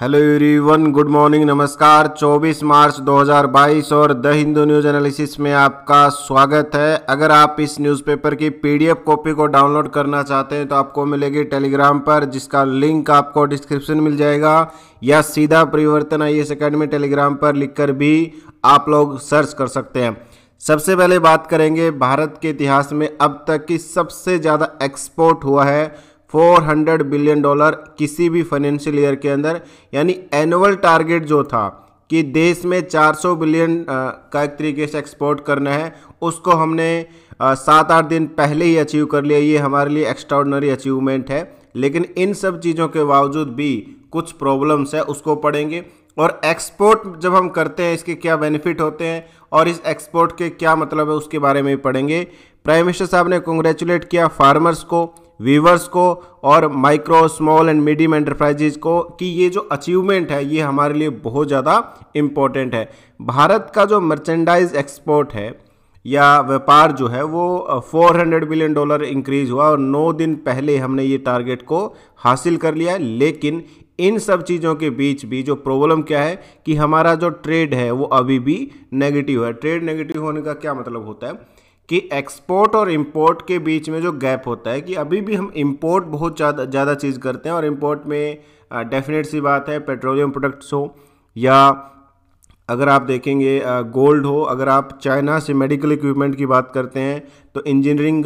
Hello everyone good morning नमस्कार 24 मार्च 2022 और the Hindu news analysis में आपका स्वागत है अगर आप इस न्यूज़पेपर की पीडीएफ कॉपी को डाउनलोड करना चाहते हैं तो आपको मिलेगी टेलीग्राम पर जिसका लिंक आपको डिस्क्रिप्शन मिल जाएगा या सीधा परिवर्तन आई एस अकेडमी टेलीग्राम पर लिखकर भी आप लोग सर्च कर सकते हैं सबसे पहले बात करेंगे भारत के इतिहास में अब तक की सबसे ज़्यादा एक्सपोर्ट हुआ है 400 बिलियन डॉलर किसी भी फाइनेंशियल ईयर के अंदर यानी एनुअल टारगेट जो था कि देश में 400 बिलियन का एक तरीके से एक्सपोर्ट करना है उसको हमने सात आठ दिन पहले ही अचीव कर लिया ये हमारे लिए एक्स्ट्राऑर्डनरी अचीवमेंट है लेकिन इन सब चीज़ों के बावजूद भी कुछ प्रॉब्लम्स है उसको पढ़ेंगे और एक्सपोर्ट जब हम करते हैं इसके क्या बेनिफिट होते हैं और इस एक्सपोर्ट के क्या मतलब है उसके बारे में भी पढ़ेंगे प्राइम मिनिस्टर साहब ने कॉन्ग्रेचुलेट किया फार्मर्स को वीवर्स को और micro small and medium enterprises को कि ये जो अचीवमेंट है ये हमारे लिए बहुत ज़्यादा इम्पोर्टेंट है भारत का जो मर्चेंडाइज एक्सपोर्ट है या व्यापार जो है वो 400 बिलियन डॉलर इंक्रीज हुआ और नौ दिन पहले हमने ये टारगेट को हासिल कर लिया लेकिन इन सब चीज़ों के बीच भी जो प्रॉब्लम क्या है कि हमारा जो ट्रेड है वो अभी भी नेगेटिव है ट्रेड नेगेटिव होने का क्या मतलब होता है कि एक्सपोर्ट और इम्पोर्ट के बीच में जो गैप होता है कि अभी भी हम इम्पोर्ट बहुत ज़्यादा ज़्यादा चीज़ करते हैं और इम्पोर्ट में डेफिनेट सी बात है पेट्रोलियम प्रोडक्ट्स हो या अगर आप देखेंगे गोल्ड हो अगर आप चाइना से मेडिकल इक्विपमेंट की बात करते हैं तो इंजीनियरिंग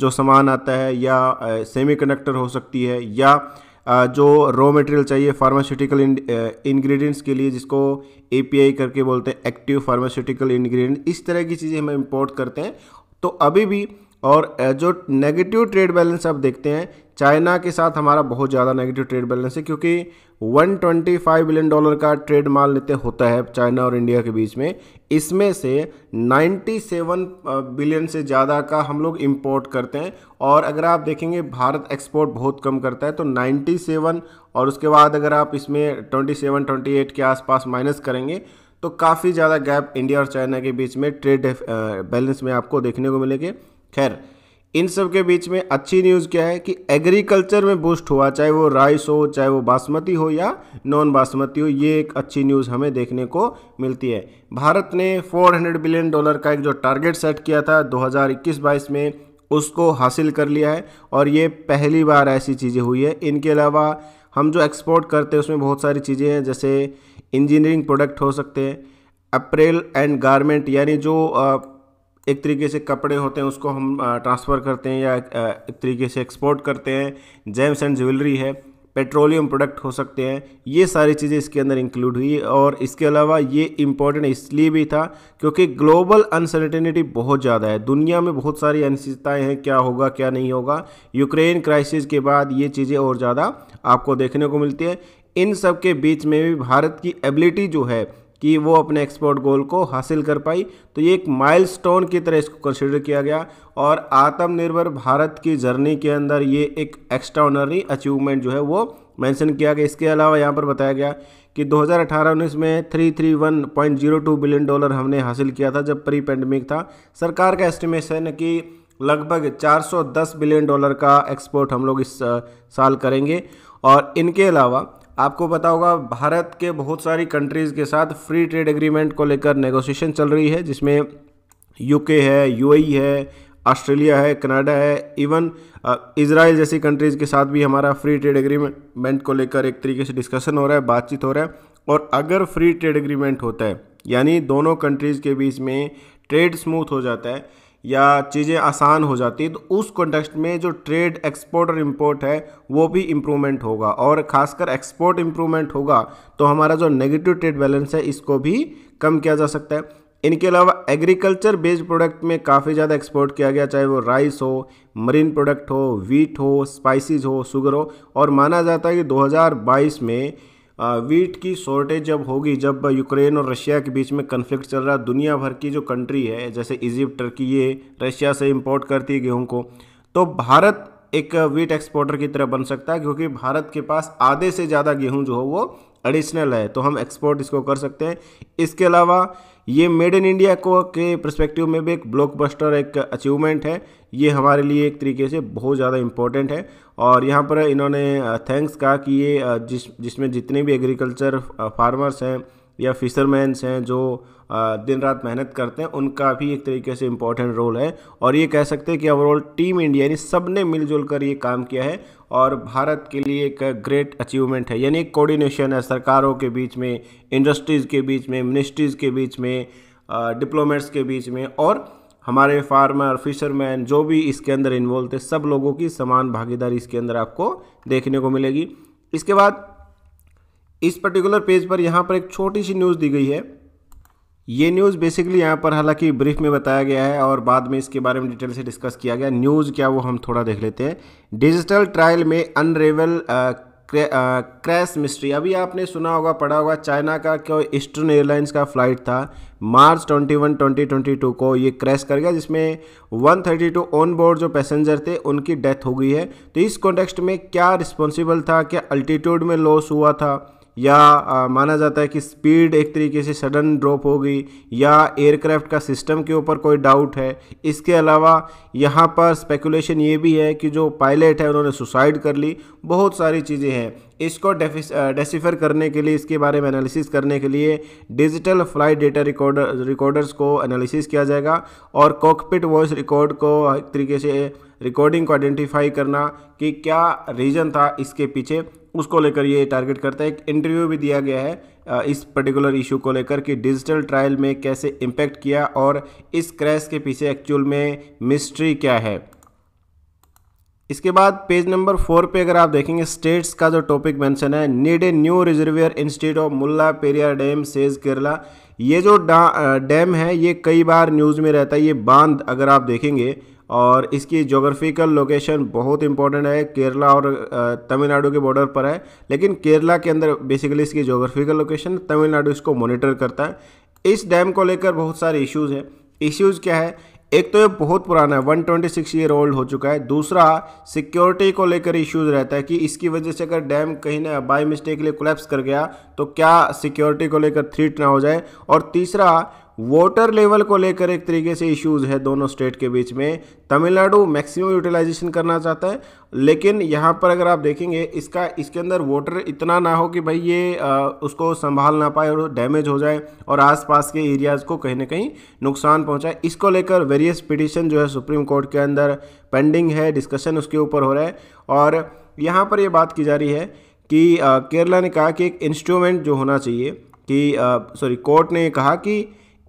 जो सामान आता है या सेमीकंडक्टर हो सकती है या जो रॉ मटेरियल चाहिए फार्मास्यूटिकल इंग्रेडिएंट्स के लिए जिसको एपीआई करके बोलते हैं एक्टिव फार्मास्यूटिकल इंग्रेडिएंट इस तरह की चीज़ें हम इम्पोर्ट करते हैं तो अभी भी और जो नेगेटिव ट्रेड बैलेंस आप देखते हैं चाइना के साथ हमारा बहुत ज़्यादा नेगेटिव ट्रेड बैलेंस है क्योंकि 125 बिलियन डॉलर का ट्रेड माल नित्य होता है चाइना और इंडिया के बीच में इसमें से 97 बिलियन से ज़्यादा का हम लोग इम्पोर्ट करते हैं और अगर आप देखेंगे भारत एक्सपोर्ट बहुत कम करता है तो 97 और उसके बाद अगर आप इसमें 27 28 के आसपास माइनस करेंगे तो काफ़ी ज़्यादा गैप इंडिया और चाइना के बीच में ट्रेड बैलेंस में आपको देखने को मिलेगी खैर इन सब के बीच में अच्छी न्यूज़ क्या है कि एग्रीकल्चर में बूस्ट हुआ चाहे वो राइस हो चाहे वो बासमती हो या नॉन बासमती हो ये एक अच्छी न्यूज़ हमें देखने को मिलती है भारत ने 400 बिलियन डॉलर का एक जो टारगेट सेट किया था 2021-22 में उसको हासिल कर लिया है और ये पहली बार ऐसी चीज़ें हुई है इनके अलावा हम जो एक्सपोर्ट करते हैं उसमें बहुत सारी चीज़ें हैं जैसे इंजीनियरिंग प्रोडक्ट हो सकते हैं अप्रैल एंड गारमेंट यानी जो एक तरीके से कपड़े होते हैं उसको हम ट्रांसफ़र करते हैं या एक तरीके से एक्सपोर्ट करते हैं जेम्स एंड ज्वेलरी है पेट्रोलियम प्रोडक्ट हो सकते हैं ये सारी चीज़ें इसके अंदर इंक्लूड हुई और इसके अलावा ये इम्पोर्टेंट इसलिए भी था क्योंकि ग्लोबल अनसर्टेनिटी बहुत ज़्यादा है दुनिया में बहुत सारी अनिश्चितताएँ हैं क्या होगा क्या नहीं होगा यूक्रेन क्राइसिस के बाद ये चीज़ें और ज़्यादा आपको देखने को मिलती है इन सब के बीच में भी भारत की एबिलिटी जो है कि वो अपने एक्सपोर्ट गोल को हासिल कर पाई तो ये एक माइलस्टोन की तरह इसको कंसिडर किया गया और आत्मनिर्भर भारत की जर्नी के अंदर ये एक एक्स्ट्राऑनरी अचीवमेंट जो है वो मेंशन किया गया इसके अलावा यहाँ पर बताया गया कि 2018-19 में 331.02 बिलियन डॉलर हमने हासिल किया था जब प्री पेंडेमिक था सरकार का एस्टिमेशन कि लगभग 410 बिलियन डॉलर का एक्सपोर्ट हम लोग इस साल करेंगे और इनके अलावा आपको पता होगा भारत के बहुत सारी कंट्रीज़ के साथ फ्री ट्रेड एग्रीमेंट को लेकर नेगोशिएशन चल रही है जिसमें यूके है यूएई e है ऑस्ट्रेलिया है कनाडा है इवन इसराइल जैसी कंट्रीज़ के साथ भी हमारा फ्री ट्रेड एग्रीमेंट को लेकर एक तरीके से डिस्कशन हो रहा है बातचीत हो रहा है और अगर फ्री ट्रेड एग्रीमेंट होता है यानी दोनों कंट्रीज़ के बीच में ट्रेड स्मूथ हो जाता है या चीज़ें आसान हो जाती है तो उस कॉन्टेक्स्ट में जो ट्रेड एक्सपोर्ट और इम्पोर्ट है वो भी इम्प्रूवमेंट होगा और खासकर एक्सपोर्ट इम्प्रूवमेंट होगा तो हमारा जो नेगेटिव ट्रेड बैलेंस है इसको भी कम किया जा सकता है इनके अलावा एग्रीकल्चर बेस्ड प्रोडक्ट में काफ़ी ज़्यादा एक्सपोर्ट किया गया चाहे वो राइस हो मरीन प्रोडक्ट हो वीट हो स्पाइसिस हो शुगर हो और माना जाता है कि 2022 में वीट की शॉर्टेज जब होगी जब यूक्रेन और रशिया के बीच में कन्फ्लिक्ट चल रहा दुनिया भर की जो कंट्री है जैसे इजिप्ट टर्की ये रशिया से इम्पोर्ट करती है गेहूँ को तो भारत एक वीट एक्सपोर्टर की तरह बन सकता है क्योंकि भारत के पास आधे से ज़्यादा गेहूँ जो हो वो एडिशनल है तो हम एक्सपोर्ट इसको कर सकते हैं इसके अलावा ये मेड इन इंडिया को के परस्पेक्टिव में भी एक ब्लॉकबस्टर एक अचीवमेंट है ये हमारे लिए एक तरीके से बहुत ज़्यादा इम्पोर्टेंट है और यहाँ पर इन्होंने थैंक्स कहा कि ये जिस जिसमें जितने भी एग्रीकल्चर फार्मर्स हैं या फिशरमैनस हैं जो दिन रात मेहनत करते हैं उनका भी एक तरीके से इम्पोर्टेंट रोल है और ये कह सकते हैं कि ओवरऑल टीम इंडिया यानी सब ने मिलजुल कर ये काम किया है और भारत के लिए एक ग्रेट अचीवमेंट है यानी कोऑर्डिनेशन है सरकारों के बीच में इंडस्ट्रीज़ के बीच में मिनिस्ट्रीज़ के बीच में डिप्लोमेट्स के बीच में और हमारे फार्मर फिशरमैन जो भी इसके अंदर इन्वॉल्व थे सब लोगों की समान भागीदारी इसके अंदर आपको देखने को मिलेगी इसके बाद इस पर्टिकुलर पेज पर यहाँ पर एक छोटी सी न्यूज़ दी गई है ये न्यूज़ बेसिकली यहाँ पर हालांकि ब्रीफ में बताया गया है और बाद में इसके बारे में डिटेल से डिस्कस किया गया न्यूज़ क्या वो हम थोड़ा देख लेते हैं डिजिटल ट्रायल में अनरेवल क्रैश मिस्ट्री अभी आपने सुना होगा पढ़ा होगा चाइना का क्यों ईस्टर्न एयरलाइंस का फ्लाइट था मार्च 21 2022 को ये क्रैश कर गया जिसमें 132 ऑन बोर्ड जो पैसेंजर थे उनकी डेथ हो गई है तो इस कॉन्टेक्स्ट में क्या रिस्पॉन्सिबल था क्या अल्टीट्यूड में लॉस हुआ था या आ, माना जाता है कि स्पीड एक तरीके से सडन ड्रॉप हो गई या एयरक्राफ्ट का सिस्टम के ऊपर कोई डाउट है इसके अलावा यहाँ पर स्पेकुलेशन ये भी है कि जो पायलट है उन्होंने सुसाइड कर ली बहुत सारी चीज़ें हैं इसको डेसिफर करने के लिए इसके बारे में एनालिसिस करने के लिए digital flight data recorder recorders को एनालिसिस किया जाएगा और कॉकपिट वॉइस रिकॉर्ड को एक तरीके से रिकॉर्डिंग को आइडेंटिफाई करना कि क्या रीज़न था इसके पीछे उसको लेकर ये टारगेट करता है एक इंटरव्यू भी दिया गया है इस पर्टिकुलर इशू को लेकर कि डिजिटल ट्रायल में कैसे इम्पैक्ट किया और इस क्रैश के पीछे एक्चुअल में मिस्ट्री क्या है इसके बाद पेज नंबर फोर पे अगर आप देखेंगे स्टेट्स का जो टॉपिक मेंशन है need a new reservoir institute of Mullaperiyar dam says Kerala ये जो डैम है ये कई बार न्यूज़ में रहता है ये बांध अगर आप देखेंगे और इसकी जोग्राफिकल लोकेशन बहुत इंपॉर्टेंट है केरला और तमिलनाडु के बॉर्डर पर है लेकिन केरला के अंदर बेसिकली इसकी जोग्राफिकल लोकेशन तमिलनाडु इसको मॉनिटर करता है इस डैम को लेकर बहुत सारे इश्यूज़ हैं इश्यूज़ क्या है एक तो ये बहुत पुराना है 126 ईयर ओल्ड हो चुका है दूसरा सिक्योरिटी को लेकर इश्यूज रहता है कि इसकी वजह से अगर डैम कहीं ना बाई लिए कोलेप्स कर गया तो क्या सिक्योरिटी को लेकर थ्रीट ना हो जाए और तीसरा वाटर लेवल को लेकर एक तरीके से इश्यूज है दोनों स्टेट के बीच में तमिलनाडु मैक्सिमम यूटिलाइजेशन करना चाहता है लेकिन यहाँ पर अगर आप देखेंगे इसका इसके अंदर वाटर इतना ना हो कि भाई ये आ, उसको संभाल ना पाए और डैमेज हो जाए और आसपास के एरियाज़ को कहीं ना कहीं नुकसान पहुँचाए इसको लेकर वेरियस पिटिशन जो है सुप्रीम कोर्ट के अंदर पेंडिंग है डिस्कशन उसके ऊपर हो रहा है और यहाँ पर ये बात की जा रही है कि केरला ने कहा कि एक इंस्ट्रूमेंट जो होना चाहिए कि सॉरी कोर्ट ने कहा कि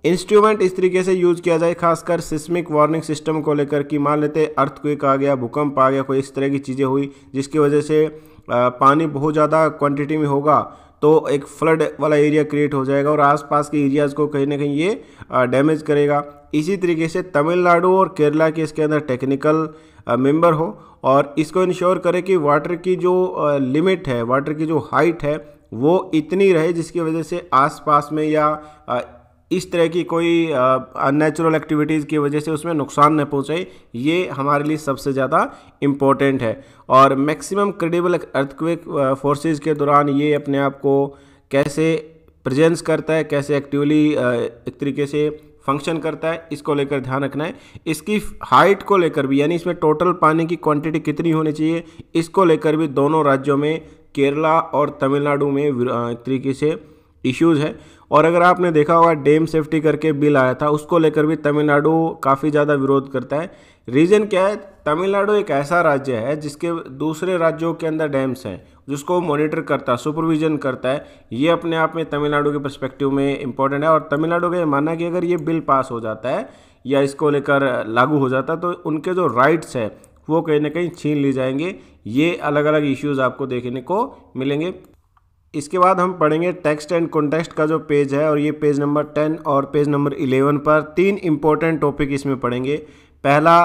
इंस्ट्रूमेंट इस तरीके से यूज़ किया जाए खासकर सिस्मिक वार्निंग सिस्टम को लेकर कि मान लेते अर्थ क्विक आ गया भूकंप आ गया कोई इस तरह की चीज़ें हुई जिसकी वजह से पानी बहुत ज़्यादा क्वांटिटी में होगा तो एक फ्लड वाला एरिया क्रिएट हो जाएगा और आसपास के एरियाज़ को कहीं ना कहीं ये डैमेज करेगा इसी तरीके से तमिलनाडु और केरला के इसके अंदर टेक्निकल मेंबर हो और इसको इंश्योर करें कि वाटर की जो लिमिट है वाटर की जो हाइट है वो इतनी रहे जिसकी वजह से आसपास में या इस तरह की कोई अननेचुरल एक्टिविटीज़ की वजह से उसमें नुकसान न पहुंचे ये हमारे लिए सबसे ज़्यादा इम्पोर्टेंट है और मैक्सिमम क्रेडिबल अर्थक्वेक फोर्सेज के दौरान ये अपने आप को कैसे प्रेजेंस करता है कैसे एक्टिवली एक तरीके से फंक्शन करता है इसको लेकर ध्यान रखना है इसकी हाइट को लेकर भी यानी इसमें टोटल पानी की क्वान्टिटी कितनी होनी चाहिए इसको लेकर भी दोनों राज्यों में केरला और तमिलनाडु में एक तरीके से इश्यूज़ है और अगर आपने देखा होगा डेम सेफ्टी करके बिल आया था उसको लेकर भी तमिलनाडु काफ़ी ज़्यादा विरोध करता है रीज़न क्या है तमिलनाडु एक ऐसा राज्य है जिसके दूसरे राज्यों के अंदर डैम्स हैं जिसको मॉनिटर करता है सुपरविजन करता है ये अपने आप में तमिलनाडु के परस्पेक्टिव में इंपॉर्टेंट है और तमिलनाडु का ये मानना कि अगर ये बिल पास हो जाता है या इसको लेकर लागू हो जाता है तो उनके जो राइट्स है वो कहीं ना कहीं छीन ली जाएंगे ये अलग अलग इश्यूज़ आपको देखने को मिलेंगे इसके बाद हम पढ़ेंगे टेक्स्ट एंड कॉन्टेक्स्ट का जो पेज है और ये पेज नंबर टेन और पेज नंबर इलेवन पर तीन इंपॉर्टेंट टॉपिक इसमें पढ़ेंगे पहला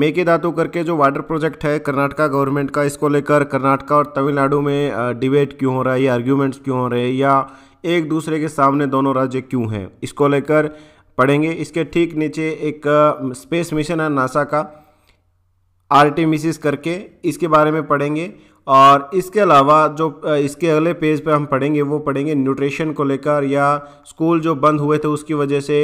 मेके दातु करके जो वाटर प्रोजेक्ट है कर्नाटका गवर्नमेंट का इसको लेकर कर्नाटका और तमिलनाडु में डिबेट क्यों हो रहा है या आर्ग्यूमेंट्स क्यों हो रहे हैं या एक दूसरे के सामने दोनों राज्य क्यों हैं इसको लेकर पढ़ेंगे इसके ठीक नीचे एक स्पेस मिशन है नासा का आर्टिमिसिस करके इसके बारे में पढ़ेंगे और इसके अलावा जो इसके अगले पेज पर पे हम पढ़ेंगे वो पढ़ेंगे न्यूट्रिशन को लेकर या स्कूल जो बंद हुए थे उसकी वजह से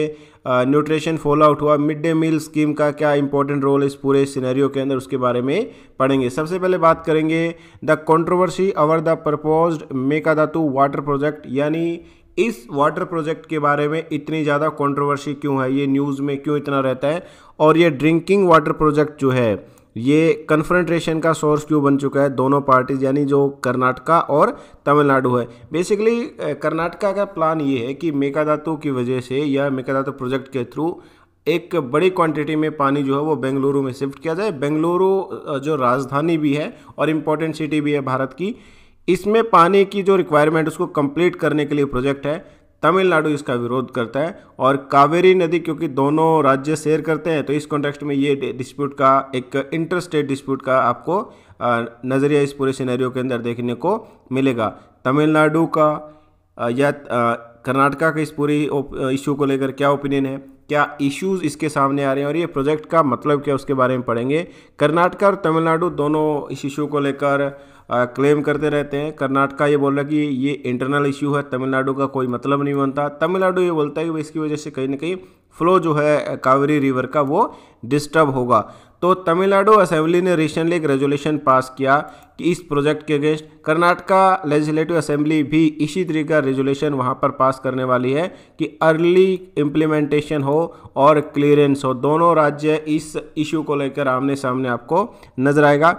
न्यूट्रिशन फॉल आउट हुआ मिड डे मील स्कीम का क्या इंपॉर्टेंट रोल इस पूरे सिनेरियो के अंदर उसके बारे में पढ़ेंगे सबसे पहले बात करेंगे the controversy over the propose Mekedatu water project यानी इस वाटर प्रोजेक्ट के बारे में इतनी ज़्यादा कंट्रोवर्सी क्यों है ये न्यूज़ में क्यों इतना रहता है और ये ड्रिंकिंग वाटर प्रोजेक्ट जो है ये कन्फ्रंट्रेशन का सोर्स क्यों बन चुका है दोनों पार्टीज यानी जो कर्नाटका और तमिलनाडु है बेसिकली कर्नाटका का प्लान ये है कि मेकादातु की वजह से या मेकादातु प्रोजेक्ट के थ्रू एक बड़ी क्वांटिटी में पानी जो है वो बेंगलुरु में शिफ्ट किया जाए बेंगलुरु जो राजधानी भी है और इम्पोर्टेंट सिटी भी है भारत की इसमें पानी की जो रिक्वायरमेंट उसको कंप्लीट करने के लिए प्रोजेक्ट है तमिलनाडु इसका विरोध करता है और कावेरी नदी क्योंकि दोनों राज्य शेयर करते हैं तो इस कॉन्टेक्स्ट में ये डिस्प्यूट का एक इंटर स्टेट डिस्प्यूट का आपको नज़रिया इस पूरे सिनेरियो के अंदर देखने को मिलेगा तमिलनाडु का या कर्नाटका का इस पूरी इशू को लेकर क्या ओपिनियन है क्या इश्यूज इसके सामने आ रहे हैं और ये प्रोजेक्ट का मतलब क्या उसके बारे में पढ़ेंगे कर्नाटका और तमिलनाडु दोनों इस इशू को लेकर क्लेम करते रहते हैं कर्नाटका ये बोल रहा है कि ये इंटरनल इश्यू है तमिलनाडु का कोई मतलब नहीं बनता तमिलनाडु ये बोलता है कि इसकी वजह से कहीं ना कहीं फ्लो जो है कावेरी रिवर का वो डिस्टर्ब होगा तो तमिलनाडु असेंबली ने रिसेंटली एक रेजोल्यूशन पास किया कि इस प्रोजेक्ट के अगेंस्ट कर्नाटका लेजिस्लेटिव असेंबली भी इसी तरीके का रेजोल्यूशन वहाँ पर पास करने वाली है कि अर्ली इम्प्लीमेंटेशन हो और क्लियरेंस हो दोनों राज्य इस इशू को लेकर आमने सामने आपको नजर आएगा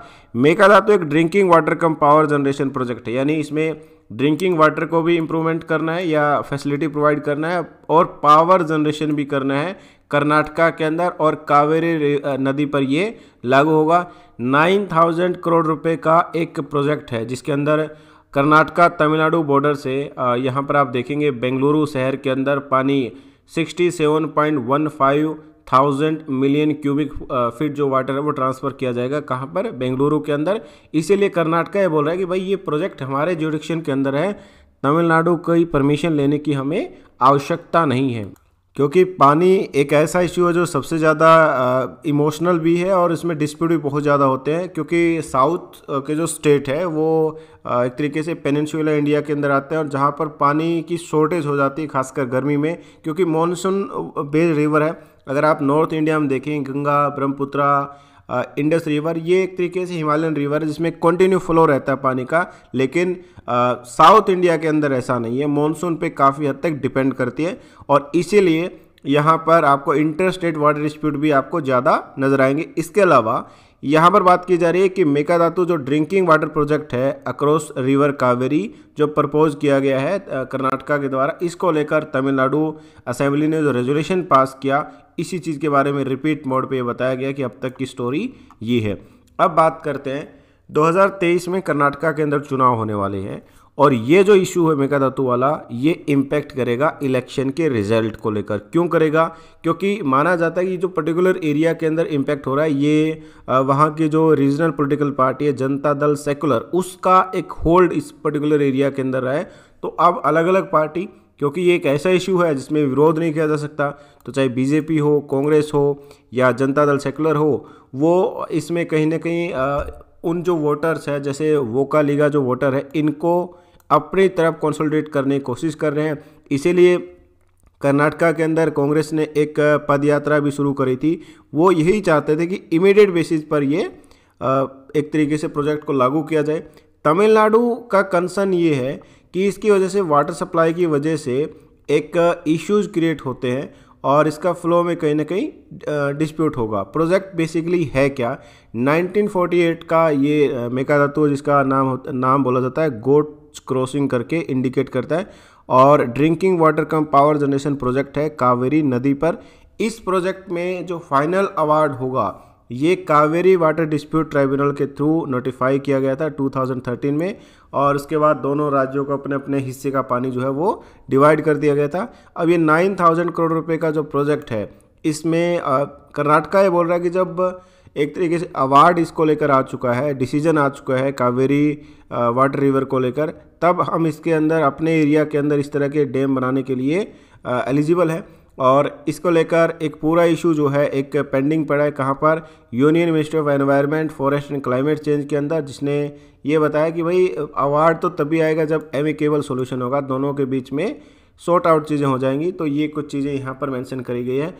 मेकादा तो एक drinking water cum power generation project है यानी इसमें ड्रिंकिंग वाटर को भी इम्प्रूवमेंट करना है या फैसिलिटी प्रोवाइड करना है और पावर जनरेशन भी करना है कर्नाटका के अंदर और कावेरी नदी पर ये लागू होगा नाइन थाउजेंड करोड़ रुपए का एक प्रोजेक्ट है जिसके अंदर कर्नाटका तमिलनाडु बॉर्डर से यहाँ पर आप देखेंगे बेंगलुरु शहर के अंदर पानी five thousand million cubic feet जो वाटर है वो ट्रांसफ़र किया जाएगा कहाँ पर बेंगलुरु के अंदर इसीलिए कर्नाटका ये बोल रहा है कि भाई ये प्रोजेक्ट हमारे जुडिक्शन के अंदर है तमिलनाडु कोई परमिशन लेने की हमें आवश्यकता नहीं है क्योंकि पानी एक ऐसा इशू है जो सबसे ज़्यादा इमोशनल भी है और इसमें डिस्प्यूट भी बहुत ज़्यादा होते हैं क्योंकि साउथ के जो स्टेट है वो एक तरीके से पेनिनशुला इंडिया के अंदर आते हैं और जहाँ पर पानी की शॉर्टेज हो जाती है खासकर गर्मी में क्योंकि मानसून बेस्ड रिवर है अगर आप नॉर्थ इंडिया में देखें गंगा ब्रह्मपुत्रा इंडस रिवर ये एक तरीके से हिमालयन रिवर है जिसमें कंटिन्यू फ्लो रहता है पानी का लेकिन साउथ इंडिया के अंदर ऐसा नहीं है मानसून पे काफ़ी हद तक डिपेंड करती है और इसीलिए यहाँ पर आपको इंटर स्टेट वाटर डिस्प्यूट भी आपको ज़्यादा नजर आएंगे इसके अलावा यहाँ पर बात की जा रही है कि मेकादातु जो ड्रिंकिंग वाटर प्रोजेक्ट है अक्रॉस रिवर कावेरी जो प्रपोज किया गया है कर्नाटका के द्वारा इसको लेकर तमिलनाडु असेंबली ने जो रेजोल्यूशन पास किया इसी चीज़ के बारे में रिपीट मोड पे बताया गया कि अब तक की स्टोरी ये है अब बात करते हैं 2023 में कर्नाटका के अंदर चुनाव होने वाले हैं और ये जो इशू है मेकादत्तू वाला ये इम्पैक्ट करेगा इलेक्शन के रिजल्ट को लेकर क्यों करेगा क्योंकि माना जाता है कि जो पर्टिकुलर एरिया के अंदर इम्पैक्ट हो रहा है ये वहाँ की जो रीजनल पॉलिटिकल पार्टी है जनता दल सेकुलर उसका एक होल्ड इस पर्टिकुलर एरिया के अंदर रहा है तो अब अलग अलग पार्टी क्योंकि ये एक ऐसा इशू है जिसमें विरोध नहीं किया जा सकता तो चाहे बीजेपी हो कांग्रेस हो या जनता दल सेकुलर हो वो इसमें कहीं ना कहीं उन जो वोटर्स है जैसे वोका लीगा जो वोटर है इनको अपनी तरफ कंसोलिडेट करने की कोशिश कर रहे हैं इसीलिए कर्नाटका के अंदर कांग्रेस ने एक पद यात्रा भी शुरू करी थी वो यही चाहते थे कि इमीडिएट बेसिस पर ये एक तरीके से प्रोजेक्ट को लागू किया जाए तमिलनाडु का कंसर्न ये है कि इसकी वजह से वाटर सप्लाई की वजह से एक इश्यूज uh, क्रिएट होते हैं और इसका फ्लो में कहीं ना कहीं डिस्प्यूट uh, होगा प्रोजेक्ट बेसिकली है क्या 1948 का ये uh, मेका धातु जिसका नाम नाम बोला जाता है गोट्स क्रॉसिंग करके इंडिकेट करता है और drinking water cum power generation project है कावेरी नदी पर इस प्रोजेक्ट में जो फाइनल अवार्ड होगा ये कावेरी वाटर डिस्प्यूट ट्राइब्यूनल के थ्रू नोटिफाई किया गया था 2013 में और उसके बाद दोनों राज्यों को अपने अपने हिस्से का पानी जो है वो डिवाइड कर दिया गया था अब ये 9000 करोड़ रुपए का जो प्रोजेक्ट है इसमें कर्नाटका ये बोल रहा है कि जब एक तरीके से अवार्ड इसको लेकर आ चुका है डिसीजन आ चुका है कावेरी वाटर रिवर को लेकर तब हम इसके अंदर अपने एरिया के अंदर इस तरह के डैम बनाने के लिए एलिजिबल है और इसको लेकर एक पूरा इशू जो है एक पेंडिंग पड़ा है कहाँ पर union ministry of environment forest and climate change के अंदर जिसने ये बताया कि भाई अवार्ड तो तभी आएगा जब एमिकेबल सोल्यूशन e होगा दोनों के बीच में शॉर्ट आउट चीज़ें हो जाएंगी तो ये कुछ चीज़ें यहाँ पर मैंशन करी गई है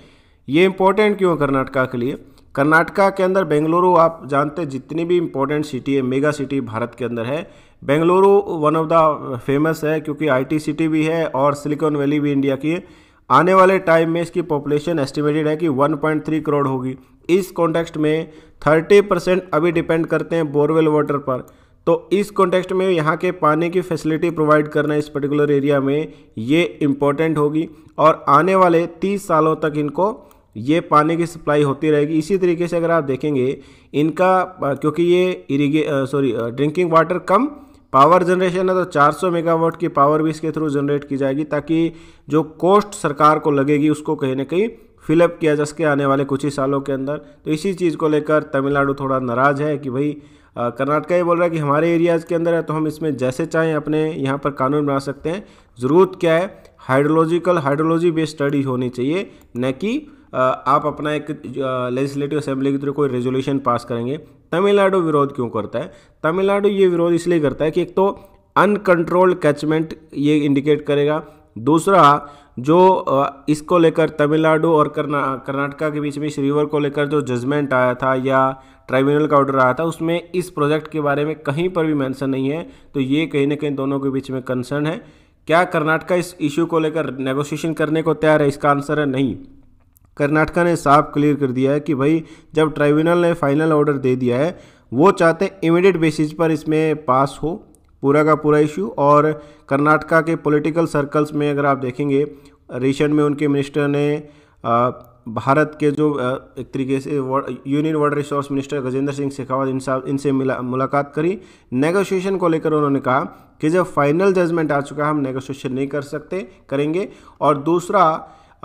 ये इंपॉर्टेंट क्यों कर्नाटका के लिए कर्नाटका के अंदर बेंगलुरु आप जानते जितनी भी इंपॉर्टेंट सिटी है मेगा सिटी भारत के अंदर है Bengaluru one of the famous है क्योंकि आईटी सिटी भी है और सिलिकॉन वैली भी इंडिया की है आने वाले टाइम में इसकी पॉपुलेशन एस्टिमेटेड है कि 1.3 करोड़ होगी इस कॉन्टेक्स्ट में 30 परसेंट अभी डिपेंड करते हैं बोरवेल वाटर पर तो इस कॉन्टेक्स्ट में यहाँ के पानी की फैसिलिटी प्रोवाइड करना इस पर्टिकुलर एरिया में ये इम्पोर्टेंट होगी और आने वाले 30 सालों तक इनको ये पानी की सप्लाई होती रहेगी इसी तरीके से अगर आप देखेंगे इनका क्योंकि ये irrigation sorry drinking water cum power generation है तो 400 मेगावाट की पावर भी इसके थ्रू जनरेट की जाएगी ताकि जो कॉस्ट सरकार को लगेगी उसको कहीं ना कहीं फिलअप किया जा सके आने वाले कुछ ही सालों के अंदर तो इसी चीज़ को लेकर तमिलनाडु थोड़ा नाराज़ है कि भाई कर्नाटका ये बोल रहा है कि हमारे एरियाज़ के अंदर है तो हम इसमें जैसे चाहें अपने यहाँ पर कानून बना सकते हैं ज़रूरत क्या है हाइड्रोलॉजिकल हाइड्रोलॉजी बेस्ड स्टडी होनी चाहिए न कि आप अपना एक लेजिस्लेटिव असेंबली के थ्रू कोई रेजोल्यूशन पास करेंगे तमिलनाडु विरोध क्यों करता है तमिलनाडु ये विरोध इसलिए करता है कि एक तो अनकंट्रोल्ड कैचमेंट ये इंडिकेट करेगा दूसरा जो इसको लेकर तमिलनाडु और करना कर्नाटका के बीच में इस रिवर को लेकर जो जजमेंट आया था या ट्राइब्यूनल का ऑर्डर आया था उसमें इस प्रोजेक्ट के बारे में कहीं पर भी मेंशन नहीं है तो ये कहीं ना कहीं दोनों के बीच में कंसर्न है क्या कर्नाटका इस इश्यू को लेकर नेगोशिएशन करने को तैयार है इसका आंसर है नहीं कर्नाटका ने साफ क्लियर कर दिया है कि भाई जब ट्राइब्यूनल ने फाइनल ऑर्डर दे दिया है वो चाहते हैं इमीडिएट बेसिस पर इसमें पास हो पूरा का पूरा इशू और कर्नाटका के पॉलिटिकल सर्कल्स में अगर आप देखेंगे रिसेंट में उनके मिनिस्टर ने भारत के जो एक तरीके से union water resource minister Gajendra Singh Shekhawat इन साहब इनसे मिला मुलाकात करी नेगोशिएशन को लेकर उन्होंने कहा कि जब फाइनल जजमेंट आ चुका है हम नेगोशिएशन नहीं कर सकते करेंगे और दूसरा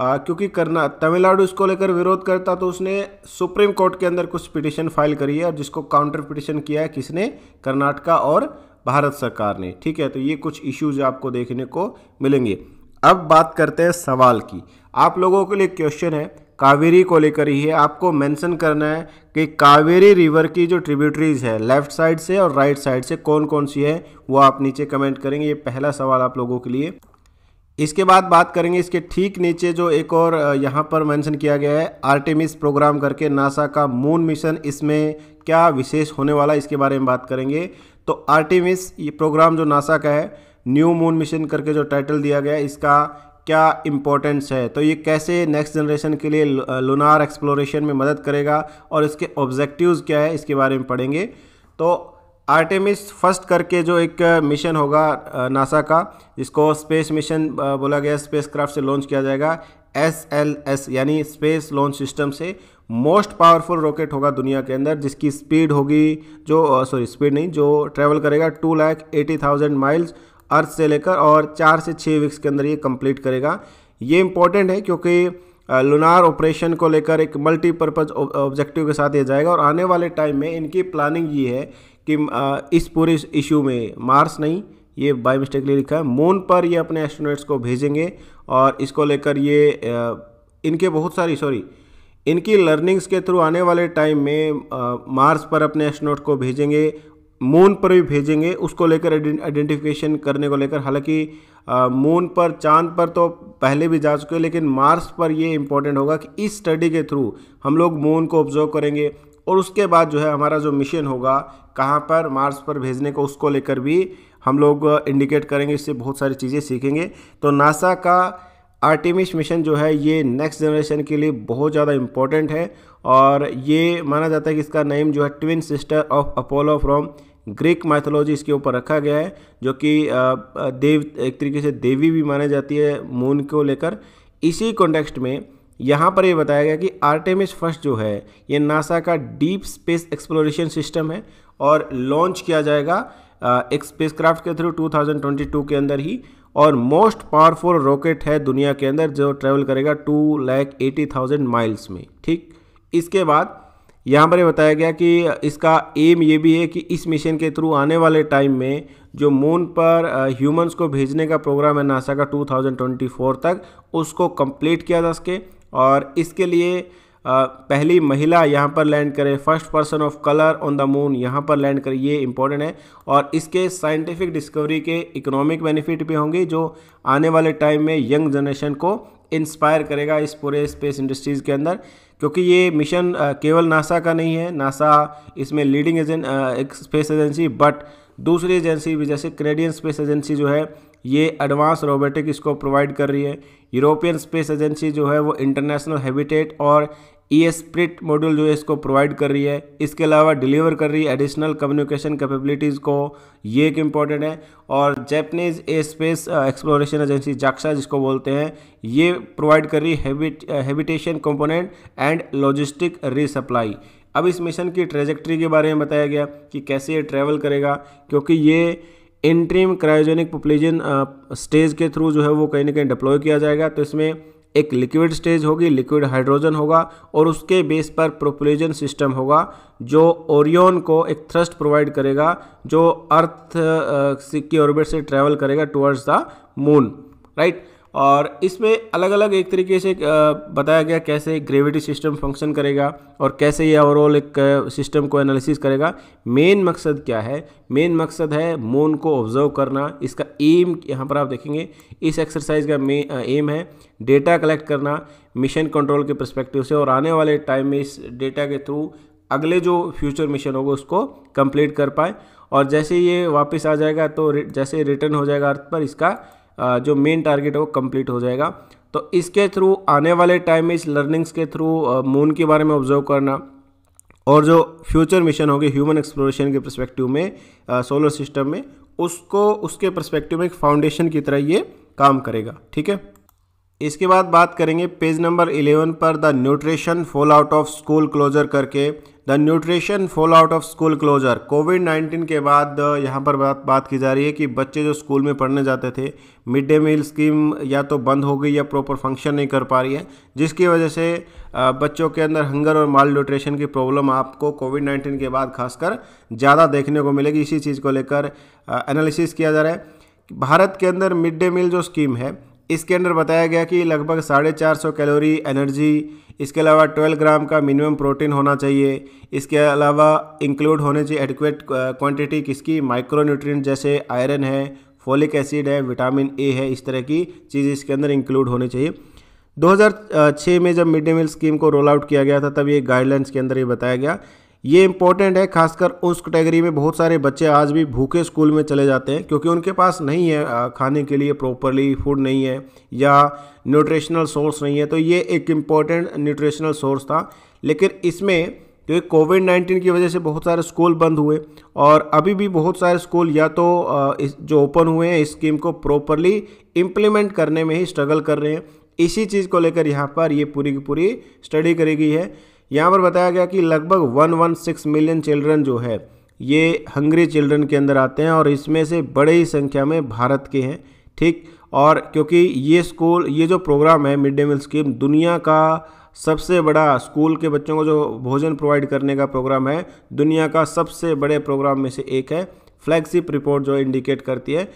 आ, क्योंकि करना तमिलनाडु इसको लेकर विरोध करता तो उसने सुप्रीम कोर्ट के अंदर कुछ पिटिशन फाइल करी है और जिसको काउंटर पिटिशन किया है किसने कर्नाटका और भारत सरकार ने ठीक है तो ये कुछ इश्यूज आपको देखने को मिलेंगे अब बात करते हैं सवाल की आप लोगों के लिए क्वेश्चन है कावेरी को लेकर ही है आपको मेंशन करना है कि कावेरी रिवर की जो ट्रिब्यूटरीज है लेफ्ट साइड से और राइट साइड से कौन कौन सी है वो आप नीचे कमेंट करेंगे ये पहला सवाल आप लोगों के लिए इसके बाद बात करेंगे इसके ठीक नीचे जो एक और यहाँ पर मेंशन किया गया है आर्टेमिस प्रोग्राम करके नासा का मून मिशन इसमें क्या विशेष होने वाला है इसके बारे में बात करेंगे तो आर्टेमिस ये प्रोग्राम जो नासा का है न्यू मून मिशन करके जो टाइटल दिया गया है इसका क्या इम्पोर्टेंस है तो ये कैसे नेक्स्ट जनरेशन के लिए लोनार एक्सप्लोरेशन में मदद करेगा और इसके ऑब्जेक्टिव क्या है इसके बारे में पढ़ेंगे तो आर्टेमिस फर्स्ट करके जो एक मिशन होगा नासा का जिसको स्पेस मिशन बोला गया स्पेस क्राफ्ट से लॉन्च किया जाएगा एस एल एस यानी स्पेस लॉन्च सिस्टम से मोस्ट पावरफुल रॉकेट होगा दुनिया के अंदर जिसकी स्पीड होगी जो सॉरी स्पीड नहीं जो ट्रेवल करेगा two lakh eighty thousand miles earth से लेकर और चार से छः वीक्स के अंदर ये कंप्लीट करेगा ये इंपॉर्टेंट है क्योंकि लुनार ऑपरेशन को लेकर एक मल्टीपर्पज़ ऑब्जेक्टिव के साथ ये जाएगा और आने वाले टाइम में इनकी प्लानिंग ये है कि इस पूरे इशू में मार्स नहीं ये बाई मिस्टेकली लिखा है मून पर ये अपने एस्ट्रोनॉट्स को भेजेंगे और इसको लेकर ये इनके बहुत सारी सॉरी इनकी लर्निंग्स के थ्रू आने वाले टाइम में मार्स पर अपने एस्ट्रोनॉट को भेजेंगे मून पर भी भेजेंगे उसको लेकर आइडेंटिफिकेशन करने को लेकर हालांकि मून पर चांद पर तो पहले भी जा चुके हैं लेकिन मार्स पर ये इम्पोर्टेंट होगा कि इस स्टडी के थ्रू हम लोग मून को ऑब्जर्व करेंगे और उसके बाद जो है हमारा जो मिशन होगा कहाँ पर मार्स पर भेजने को उसको लेकर भी हम लोग इंडिकेट करेंगे इससे बहुत सारी चीज़ें सीखेंगे तो नासा का आर्टिमिश मिशन जो है ये नेक्स्ट जनरेशन के लिए बहुत ज़्यादा इम्पोर्टेंट है और ये माना जाता है कि इसका नेम जो है twin sister of Apollo from Greek mythology इसके ऊपर रखा गया है जो कि देव एक तरीके से देवी भी मानी जाती है मून को लेकर इसी कॉन्टेक्स्ट में यहाँ पर ये बताया गया कि आर्टेमिस फर्स्ट जो है ये नासा का डीप स्पेस एक्सप्लोरेशन सिस्टम है और लॉन्च किया जाएगा एक स्पेस क्राफ्ट के थ्रू 2022 के अंदर ही और मोस्ट पावरफुल रॉकेट है दुनिया के अंदर जो ट्रैवल करेगा two lakh eighty thousand miles में ठीक इसके बाद यहाँ पर बताया गया कि इसका एम ये भी है कि इस मिशन के थ्रू आने वाले टाइम में जो मून पर ह्यूमंस को भेजने का प्रोग्राम है नासा का 2024 तक उसको कंप्लीट किया जा सके और इसके लिए आ, पहली महिला यहाँ पर लैंड करे first person of colour on the moon यहाँ पर लैंड करे ये इंपॉर्टेंट है और इसके साइंटिफिक डिस्कवरी के इकोनॉमिक बेनिफिट भी होंगे जो आने वाले टाइम में यंग जनरेशन को इंस्पायर करेगा इस पूरे स्पेस इंडस्ट्रीज़ के अंदर क्योंकि ये मिशन केवल नासा का नहीं है नासा इसमें लीडिंग एजेंट एक स्पेस एजेंसी बट दूसरी एजेंसी भी जैसे क्रेडियन स्पेस एजेंसी जो है ये एडवांस रोबोटिक इसको प्रोवाइड कर रही है यूरोपियन स्पेस एजेंसी जो है वो इंटरनेशनल हैबिटेट और ई स्प्रिट मॉड्यूल जो है इसको प्रोवाइड कर रही है इसके अलावा डिलीवर कर रही है एडिशनल कम्युनिकेशन कैपेबिलिटीज़ को ये एक इम्पॉर्टेंट है और Japanese a space exploration agency JAXA जिसको बोलते हैं ये प्रोवाइड कर रही habitation component and logistic resupply अब इस मिशन की ट्रेजेक्ट्री के बारे में बताया गया कि कैसे ये ट्रेवल करेगा क्योंकि ये इंट्रीम क्रायोजेनिक पॉपुलेशन स्टेज के थ्रू जो है वो कहीं ना कहीं डिप्लॉय किया जाएगा तो इसमें एक लिक्विड स्टेज होगी लिक्विड हाइड्रोजन होगा और उसके बेस पर प्रोपलिजन सिस्टम होगा जो ओरियन को एक थ्रस्ट प्रोवाइड करेगा जो अर्थ uh, uh, की ऑर्बिट से ट्रैवल करेगा टुवर्ड्स द मून राइट और इसमें अलग अलग एक तरीके से बताया गया कैसे ग्रेविटी सिस्टम फंक्शन करेगा और कैसे ये ओवरऑल एक सिस्टम को एनालिसिस करेगा मेन मकसद क्या है मेन मकसद है मून को ऑब्जर्व करना इसका एम यहाँ पर आप देखेंगे इस एक्सरसाइज का एम है डेटा कलेक्ट करना मिशन कंट्रोल के परस्पेक्टिव से और आने वाले टाइम में इस डेटा के थ्रू अगले जो फ्यूचर मिशन होगा उसको कंप्लीट कर पाए और जैसे ये वापस आ जाएगा तो जैसे रिटर्न हो जाएगा अर्थ पर इसका जो मेन टारगेट है वो कंप्लीट हो जाएगा तो इसके थ्रू आने वाले टाइम में इस लर्निंग्स के थ्रू मून के बारे में ऑब्जर्व करना और जो फ्यूचर मिशन होगी ह्यूमन एक्सप्लोरेशन के परस्पेक्टिव में सोलर सिस्टम में उसको उसके परस्पेक्टिव में एक फाउंडेशन की तरह ये काम करेगा ठीक है इसके बाद बात करेंगे पेज नंबर 11 पर the nutrition fall out of school closure करके the nutrition fall out of school closure COVID 19 के बाद यहाँ पर बात बात की जा रही है कि बच्चे जो स्कूल में पढ़ने जाते थे मिड डे मील स्कीम या तो बंद हो गई या प्रॉपर फंक्शन नहीं कर पा रही है जिसकी वजह से बच्चों के अंदर हंगर और माल न्यूट्रिशन की प्रॉब्लम आपको कोविड नाइन्टीन के बाद खासकर ज़्यादा देखने को मिलेगी इसी चीज़ को लेकर एनालिसिस किया जा रहा है भारत के अंदर मिड डे मील जो स्कीम है इसके अंदर बताया गया कि लगभग साढ़े चार सौ कैलोरी एनर्जी इसके अलावा ट्वेल्व ग्राम का मिनिमम प्रोटीन होना चाहिए इसके अलावा इंक्लूड होने चाहिए एडिक्वेट क्वांटिटी किसकी माइक्रोन्यूट्रिएंट जैसे आयरन है फोलिक एसिड है विटामिन ए है इस तरह की चीज़ इसके अंदर इंक्लूड होनी चाहिए 2006 में जब मिड डे मील स्कीम को रोल आउट किया गया था तब ये गाइडलाइंस के अंदर ये बताया गया ये इंपॉर्टेंट है खासकर उस कैटेगरी में बहुत सारे बच्चे आज भी भूखे स्कूल में चले जाते हैं क्योंकि उनके पास नहीं है खाने के लिए प्रॉपरली फूड नहीं है या न्यूट्रिशनल सोर्स नहीं है तो ये एक इम्पॉर्टेंट न्यूट्रिशनल सोर्स था लेकिन इसमें क्योंकि कोविड नाइन्टीन की वजह से बहुत सारे स्कूल बंद हुए और अभी भी बहुत सारे स्कूल या तो इस जो ओपन हुए हैं इस स्कीम को प्रॉपरली इम्प्लीमेंट करने में ही स्ट्रगल कर रहे हैं इसी चीज़ को लेकर यहाँ पर ये पूरी की पूरी स्टडी करी गई है यहाँ पर बताया गया कि लगभग 116 मिलियन चिल्ड्रन जो है ये हंग्री चिल्ड्रन के अंदर आते हैं और इसमें से बड़े ही संख्या में भारत के हैं ठीक और क्योंकि ये स्कूल ये जो प्रोग्राम है मिड डे मील स्कीम दुनिया का सबसे बड़ा स्कूल के बच्चों को जो भोजन प्रोवाइड करने का प्रोग्राम है दुनिया का सबसे बड़े प्रोग्राम में से एक है फ्लैगशिप रिपोर्ट जो इंडिकेट करती है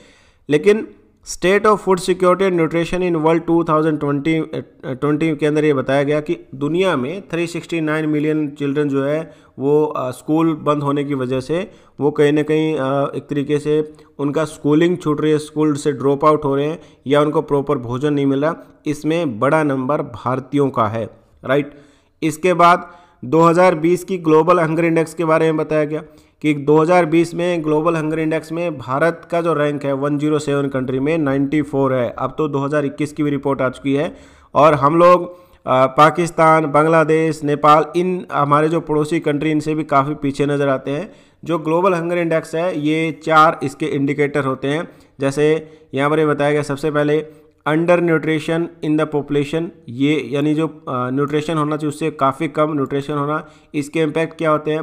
लेकिन state of food security and nutrition in world 2020 twenty के अंदर ये बताया गया कि दुनिया में 369 मिलियन चिल्ड्रन जो है वो स्कूल बंद होने की वजह से वो कहीं ना कहीं एक तरीके से उनका स्कूलिंग छूट रही है स्कूल से ड्रॉप आउट हो रहे हैं या उनको प्रॉपर भोजन नहीं मिला इसमें बड़ा नंबर भारतीयों का है राइट इसके बाद 2020 की ग्लोबल हंगर इंडेक्स के बारे में बताया गया कि 2020 में ग्लोबल हंगर इंडेक्स में भारत का जो रैंक है 107 कंट्री में 94 है अब तो 2021 की भी रिपोर्ट आ चुकी है और हम लोग पाकिस्तान बांग्लादेश नेपाल इन हमारे जो पड़ोसी कंट्री इनसे भी काफ़ी पीछे नज़र आते हैं जो ग्लोबल हंगर इंडेक्स है ये चार इसके इंडिकेटर होते हैं जैसे यहाँ पर बताया गया सबसे पहले under nutrition in the population ये यानी जो न्यूट्रिशन होना चाहिए उससे काफ़ी कम न्यूट्रिशन होना इसके इम्पैक्ट क्या होते हैं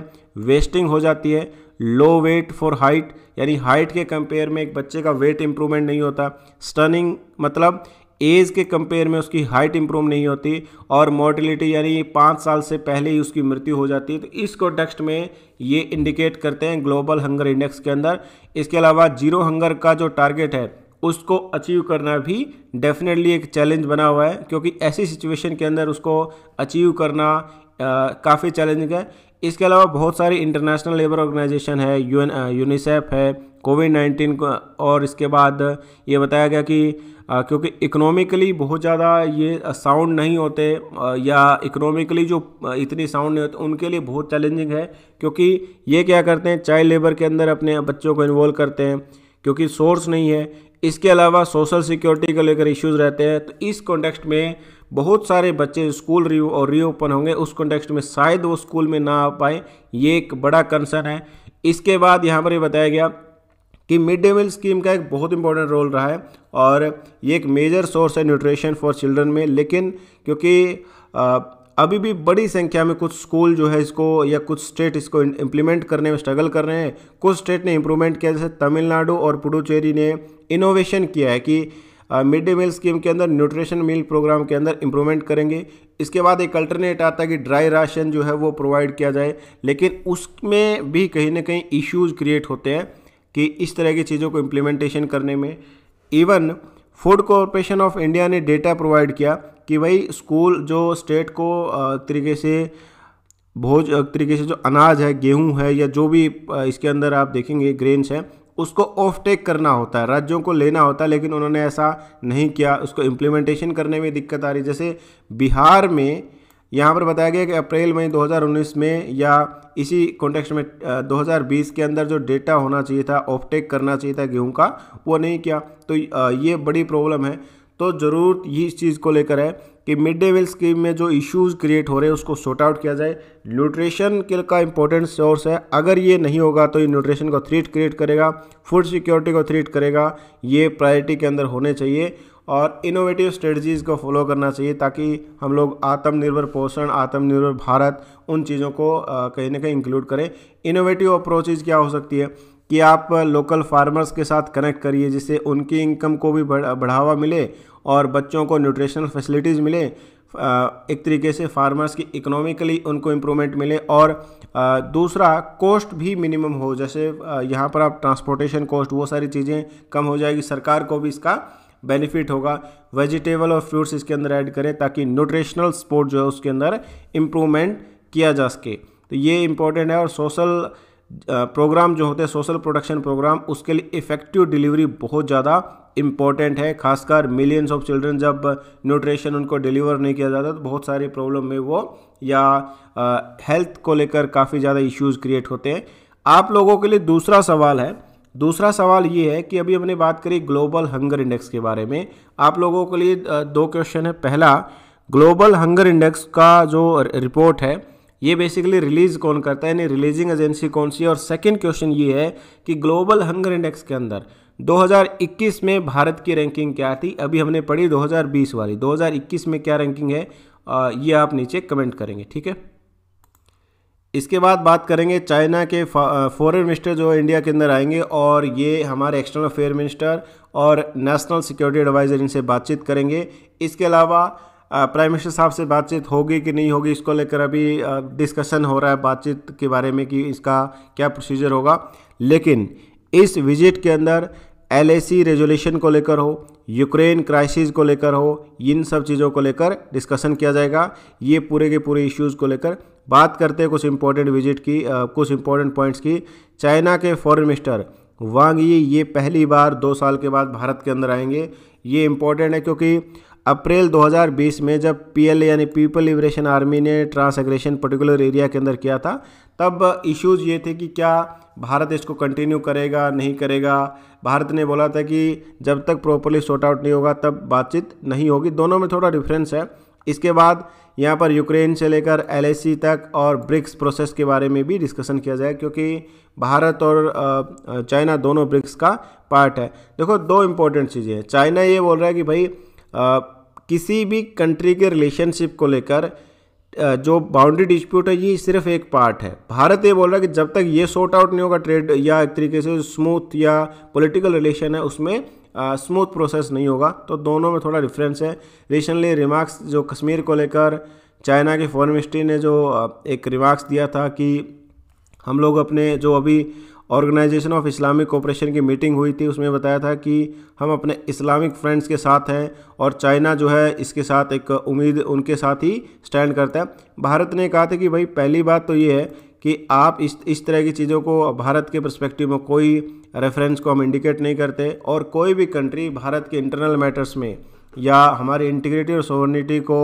वेस्टिंग हो जाती है लो वेट फॉर हाइट यानी हाइट के कंपेयर में एक बच्चे का वेट इंप्रूवमेंट नहीं होता स्टनिंग मतलब एज के कंपेयर में उसकी हाइट इंप्रूव नहीं होती और मोर्टिलिटी यानी पाँच साल से पहले ही उसकी मृत्यु हो जाती है तो इस कॉन्टेक्स्ट में ये इंडिकेट करते हैं ग्लोबल हंगर इंडेक्स के अंदर इसके अलावा जीरो हंगर का जो टारगेट है उसको अचीव करना भी डेफिनेटली एक चैलेंज बना हुआ है क्योंकि ऐसी सिचुएशन के अंदर उसको अचीव करना काफ़ी चैलेंजिंग है इसके अलावा बहुत सारी इंटरनेशनल लेबर ऑर्गेनाइजेशन है यूएन यूनिसेफ uh, है कोविड नाइन्टीन और इसके बाद ये बताया गया कि आ, uh, क्योंकि इकोनॉमिकली बहुत ज़्यादा ये साउंड uh, नहीं होते आ, या इकोनॉमिकली जो इतनी साउंड नहीं होते उनके लिए बहुत चैलेंजिंग है क्योंकि ये क्या करते हैं चाइल्ड लेबर के अंदर अपने बच्चों को इन्वॉल्व करते हैं क्योंकि सोर्स नहीं है इसके अलावा सोशल सिक्योरिटी को लेकर इश्यूज रहते हैं तो इस कॉन्टेक्स्ट में बहुत सारे बच्चे स्कूल री और रीओपन होंगे उस कॉन्टेक्स्ट में शायद वो स्कूल में ना आ पाए ये एक बड़ा कंसर्न है इसके बाद यहाँ पर ये बताया गया कि मिड डे मील स्कीम का एक बहुत इंपॉर्टेंट रोल रहा है और ये एक मेजर सोर्स है न्यूट्रिशन फॉर चिल्ड्रन में लेकिन क्योंकि अभी भी बड़ी संख्या में कुछ स्कूल जो है इसको या कुछ स्टेट इसको इम्प्लीमेंट करने में स्ट्रगल कर रहे हैं कुछ स्टेट ने इम्प्रूवमेंट किया जैसे तमिलनाडु और पुडुचेरी ने इनोवेशन किया है कि मिड डे मील स्कीम के अंदर न्यूट्रिशन मील प्रोग्राम के अंदर इंप्रूवमेंट करेंगे इसके बाद एक अल्टरनेट आता है कि ड्राई राशन जो है वो प्रोवाइड किया जाए लेकिन उसमें भी कहीं ना कहीं इश्यूज क्रिएट होते हैं कि इस तरह की चीज़ों को इम्प्लीमेंटेशन करने में even food corporation of India ने डेटा प्रोवाइड किया कि भाई स्कूल जो स्टेट को तरीके से भोज तरीके से जो अनाज है गेहूं है या जो भी इसके अंदर आप देखेंगे ग्रेन्स हैं उसको ऑफ टेक करना होता है राज्यों को लेना होता है लेकिन उन्होंने ऐसा नहीं किया उसको इम्प्लीमेंटेशन करने में दिक्कत आ रही जैसे बिहार में यहाँ पर बताया गया कि अप्रैल मई 2019 में या इसी कॉन्टेक्स्ट में 2020 के अंदर जो डेटा होना चाहिए था ऑफटेक करना चाहिए था गेहूँ का वो नहीं किया तो ये बड़ी प्रॉब्लम है तो ज़रूर इस चीज़ को लेकर है कि मिड डे मील स्कीम में जो इश्यूज़ क्रिएट हो रहे हैं उसको सॉर्ट आउट किया जाए न्यूट्रिशन का इंपॉर्टेंट सोर्स है अगर ये नहीं होगा तो ये न्यूट्रिशन को थ्रीट क्रिएट करेगा फूड सिक्योरिटी को थ्रीट करेगा ये प्रायोरिटी के अंदर होने चाहिए और इनोवेटिव स्ट्रेटजीज़ को फॉलो करना चाहिए ताकि हम लोग आत्मनिर्भर पोषण आत्मनिर्भर भारत उन चीज़ों को कहीं ना कहीं इंक्लूड करें इनोवेटिव अप्रोचेज़ क्या हो सकती है कि आप लोकल फार्मर्स के साथ कनेक्ट करिए जिससे उनकी इनकम को भी बढ़ावा मिले और बच्चों को न्यूट्रिशनल फैसिलिटीज़ मिले एक तरीके से फार्मर्स की इकोनॉमिकली उनको इम्प्रूवमेंट मिले और दूसरा कॉस्ट भी मिनिमम हो जैसे यहाँ पर आप ट्रांसपोर्टेशन कॉस्ट वो सारी चीज़ें कम हो जाएगी सरकार को भी इसका बेनिफिट होगा वेजिटेबल और फ्रूट्स इसके अंदर ऐड करें ताकि न्यूट्रिशनल स्पोर्ट जो है उसके अंदर इम्प्रूवमेंट किया जा सके तो ये इम्पोर्टेंट है और सोशल प्रोग्राम जो होते हैं सोशल प्रोडक्शन प्रोग्राम उसके लिए इफ़ेक्टिव डिलीवरी बहुत ज़्यादा इम्पॉर्टेंट है खासकर मिलियंस ऑफ चिल्ड्रन जब न्यूट्रिशन उनको डिलीवर नहीं किया जाता तो बहुत सारी प्रॉब्लम में वो या हेल्थ को लेकर काफ़ी ज़्यादा इश्यूज़ क्रिएट होते हैं आप लोगों के लिए दूसरा सवाल है दूसरा सवाल ये है कि अभी हमने बात करी ग्लोबल हंगर इंडेक्स के बारे में आप लोगों के लिए दो क्वेश्चन है पहला ग्लोबल हंगर इंडेक्स का जो रिपोर्ट है ये बेसिकली रिलीज़ कौन करता है यानी रिलीजिंग एजेंसी कौन सी है और सेकेंड क्वेश्चन ये है कि ग्लोबल हंगर इंडेक्स के अंदर 2021 में भारत की रैंकिंग क्या थी अभी हमने पढ़ी 2020 वाली 2021 में क्या रैंकिंग है आ, ये आप नीचे कमेंट करेंगे ठीक है इसके बाद बात करेंगे चाइना के फॉरेन मिनिस्टर जो इंडिया के अंदर आएंगे और ये हमारे एक्सटर्नल अफेयर मिनिस्टर और नेशनल सिक्योरिटी एडवाइज़र इनसे बातचीत करेंगे इसके अलावा प्राइम मिनिस्टर साहब से बातचीत होगी कि नहीं होगी इसको लेकर अभी डिस्कशन हो रहा है बातचीत के बारे में कि इसका क्या प्रोसीजर होगा लेकिन इस विजिट के अंदर एल रेजोल्यूशन को लेकर हो यूक्रेन क्राइसिस को लेकर हो इन सब चीज़ों को लेकर डिस्कशन किया जाएगा ये पूरे के पूरे इश्यूज़ को लेकर बात करते हैं कुछ इंपॉर्टेंट विजिट की आ, कुछ इंपॉर्टेंट पॉइंट्स की चाइना के फॉरेन मिनिस्टर वांग ये पहली बार दो साल के बाद भारत के अंदर आएंगे ये इम्पोर्टेंट है क्योंकि अप्रैल 2020 में जब पीएल यानी पीपल लिबरेशन आर्मी ने ट्रांसग्रेशन पर्टिकुलर एरिया के अंदर किया था तब इश्यूज ये थे कि क्या भारत इसको कंटिन्यू करेगा नहीं करेगा भारत ने बोला था कि जब तक प्रॉपरली सॉर्ट आउट नहीं होगा तब बातचीत नहीं होगी दोनों में थोड़ा डिफरेंस है इसके बाद यहाँ पर यूक्रेन से लेकर एल तक और ब्रिक्स प्रोसेस के बारे में भी डिस्कशन किया जाए क्योंकि भारत और चाइना दोनों ब्रिक्स का पार्ट है देखो दो इम्पोर्टेंट चीज़ें हैं चाइना ये बोल रहा है कि भाई किसी भी कंट्री के रिलेशनशिप को लेकर जो बाउंड्री डिस्प्यूट है ये सिर्फ एक पार्ट है भारत ये बोल रहा है कि जब तक ये सॉर्ट आउट नहीं होगा ट्रेड या एक तरीके से स्मूथ या पॉलिटिकल रिलेशन है उसमें स्मूथ प्रोसेस नहीं होगा तो दोनों में थोड़ा डिफरेंस है रिसेंटली रिमार्क्स जो कश्मीर को लेकर चाइना के फॉरन मिनिस्ट्री ने जो एक रिमार्क्स दिया था कि हम लोग अपने जो अभी ऑर्गेनाइजेशन ऑफ इस्लामिक कॉपरेशन की मीटिंग हुई थी उसमें बताया था कि हम अपने इस्लामिक फ्रेंड्स के साथ हैं और चाइना जो है इसके साथ एक उम्मीद उनके साथ ही स्टैंड करता है भारत ने कहा था कि भाई पहली बात तो ये है कि आप इस इस तरह की चीज़ों को भारत के परस्पेक्टिव में कोई रेफरेंस को हम इंडिकेट नहीं करते और कोई भी कंट्री भारत के इंटरनल मैटर्स में या हमारी इंटीग्रिटी और सोवर्निटी को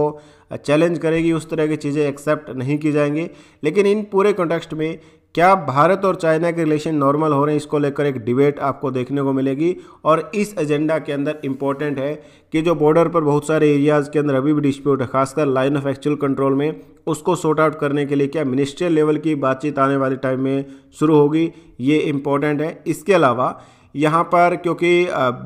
चैलेंज करेगी उस तरह की चीज़ें एक्सेप्ट नहीं की जाएंगी लेकिन इन पूरे कॉन्टेक्स्ट में क्या भारत और चाइना के रिलेशन नॉर्मल हो रहे हैं इसको लेकर एक डिबेट आपको देखने को मिलेगी और इस एजेंडा के अंदर इम्पॉर्टेंट है कि जो बॉर्डर पर बहुत सारे एरियाज़ के अंदर अभी भी डिस्प्यूट है खासकर लाइन ऑफ एक्चुअल कंट्रोल में उसको सॉर्ट आउट करने के लिए क्या मिनिस्ट्रियल लेवल की बातचीत आने वाले टाइम में शुरू होगी ये इम्पॉर्टेंट है इसके अलावा यहाँ पर क्योंकि